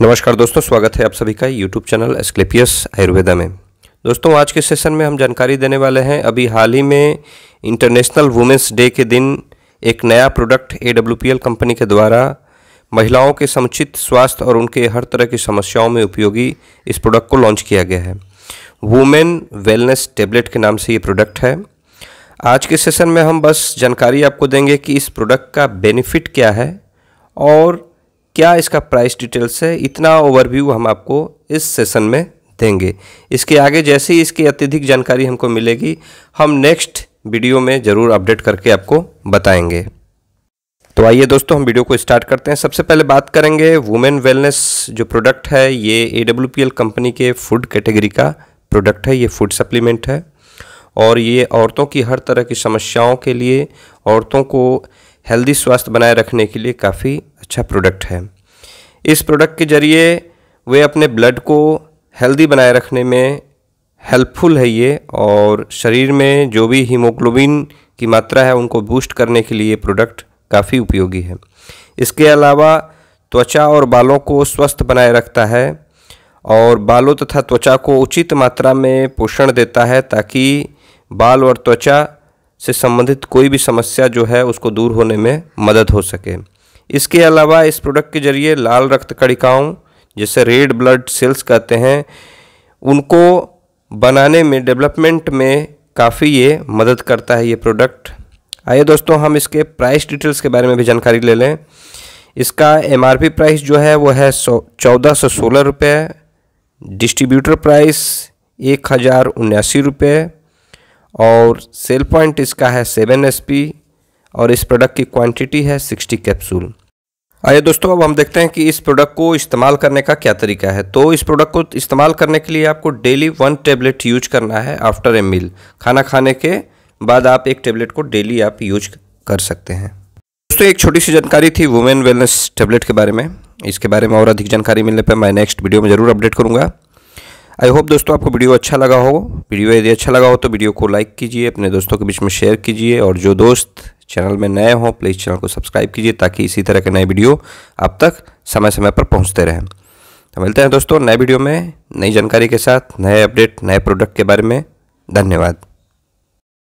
नमस्कार दोस्तों स्वागत है आप सभी का यूट्यूब चैनल एस्क्लेपियस आयुर्वेदा में दोस्तों आज के सेशन में हम जानकारी देने वाले हैं अभी हाल ही में इंटरनेशनल वुमेंस डे के दिन एक नया प्रोडक्ट ए कंपनी के द्वारा महिलाओं के समुचित स्वास्थ्य और उनके हर तरह की समस्याओं में उपयोगी इस प्रोडक्ट को लॉन्च किया गया है वुमेन वेलनेस टेबलेट के नाम से ये प्रोडक्ट है आज के सेशन में हम बस जानकारी आपको देंगे कि इस प्रोडक्ट का बेनिफिट क्या है और क्या इसका प्राइस डिटेल्स है इतना ओवरव्यू हम आपको इस सेशन में देंगे इसके आगे जैसे ही इसकी अत्यधिक जानकारी हमको मिलेगी हम नेक्स्ट वीडियो में ज़रूर अपडेट करके आपको बताएंगे तो आइए दोस्तों हम वीडियो को स्टार्ट करते हैं सबसे पहले बात करेंगे वुमेन वेलनेस जो प्रोडक्ट है ये ए कंपनी के फूड कैटेगरी का प्रोडक्ट है ये फूड सप्लीमेंट है और ये औरतों की हर तरह की समस्याओं के लिए औरतों को हेल्दी स्वास्थ्य बनाए रखने के लिए काफ़ी अच्छा प्रोडक्ट है इस प्रोडक्ट के ज़रिए वे अपने ब्लड को हेल्दी बनाए रखने में हेल्पफुल है ये और शरीर में जो भी हीमोग्लोबिन की मात्रा है उनको बूस्ट करने के लिए प्रोडक्ट काफ़ी उपयोगी है इसके अलावा त्वचा और बालों को स्वस्थ बनाए रखता है और बालों तथा त्वचा को उचित मात्रा में पोषण देता है ताकि बाल और त्वचा से संबंधित कोई भी समस्या जो है उसको दूर होने में मदद हो सके इसके अलावा इस प्रोडक्ट के जरिए लाल रक्त कणिकाओं जिसे रेड ब्लड सेल्स कहते हैं उनको बनाने में डेवलपमेंट में काफ़ी ये मदद करता है ये प्रोडक्ट आइए दोस्तों हम इसके प्राइस डिटेल्स के बारे में भी जानकारी ले लें इसका एमआरपी प्राइस जो है वो है सौ चौदह सौ सोलह रुपये डिस्ट्रीब्यूटर प्राइस एक हज़ार उन्यासी रुपये और सेल पॉइंट इसका है सेवन एस पी और इस प्रोडक्ट की क्वांटिटी है 60 कैप्सूल आइए दोस्तों अब हम देखते हैं कि इस प्रोडक्ट को इस्तेमाल करने का क्या तरीका है तो इस प्रोडक्ट को इस्तेमाल करने के लिए आपको डेली वन टेबलेट यूज करना है आफ्टर ए मील खाना खाने के बाद आप एक टेबलेट को डेली आप यूज कर सकते हैं दोस्तों एक छोटी सी जानकारी थी वुमेन वेलनेस टेबलेट के बारे में इसके बारे में और अधिक जानकारी मिलने पर मैं नेक्स्ट वीडियो में ज़रूर अपडेट करूंगा आई होप दोस्तों आपको वीडियो अच्छा लगा हो वीडियो यदि अच्छा लगा हो तो वीडियो को लाइक कीजिए अपने दोस्तों के बीच में शेयर कीजिए और जो दोस्त चैनल में नए हों प्लीज़ चैनल को सब्सक्राइब कीजिए ताकि इसी तरह के नए वीडियो आप तक समय समय पर पहुँचते रहें तो मिलते हैं दोस्तों नए वीडियो में नई जानकारी के साथ नए अपडेट नए प्रोडक्ट के बारे में धन्यवाद